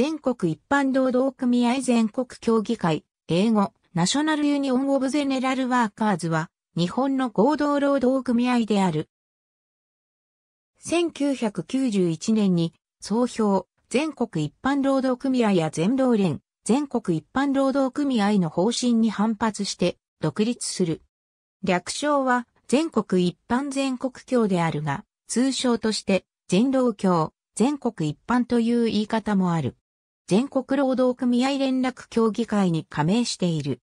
全国一般労働組合全国協議会、英語、ナショナルユニオン・オブ・ゼネラル・ワーカーズは、日本の合同労働組合である。1991年に、総評、全国一般労働組合や全労連、全国一般労働組合の方針に反発して、独立する。略称は、全国一般全国協であるが、通称として、全労協、全国一般という言い方もある。全国労働組合連絡協議会に加盟している。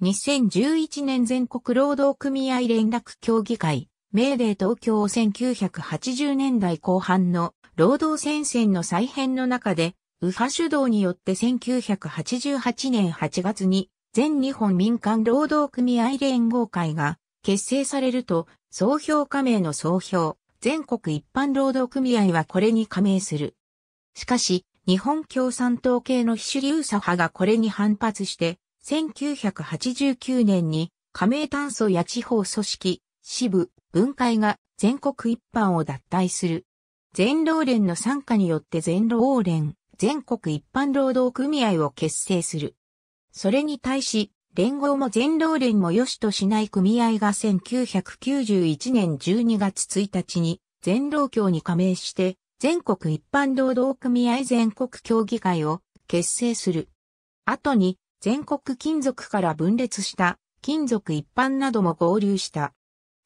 2011年全国労働組合連絡協議会、メーデー東京1980年代後半の労働戦線の再編の中で、右派主導によって1988年8月に全日本民間労働組合連合会が結成されると、総評加盟の総評、全国一般労働組合はこれに加盟する。しかし、日本共産党系の非主流左派がこれに反発して、1989年に加盟炭素や地方組織、支部、分解が全国一般を脱退する。全労連の参加によって全労連、全国一般労働組合を結成する。それに対し、連合も全労連も良しとしない組合が1991年12月1日に全労協に加盟して全国一般労働組合全国協議会を結成する。後に全国金属から分裂した金属一般なども合流した。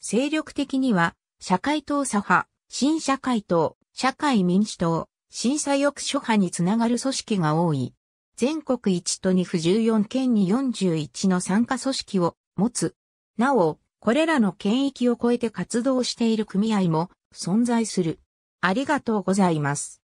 精力的には社会党左派、新社会党、社会民主党、審査翼諸派につながる組織が多い。全国1都2府14県に41の参加組織を持つ。なお、これらの県域を超えて活動している組合も存在する。ありがとうございます。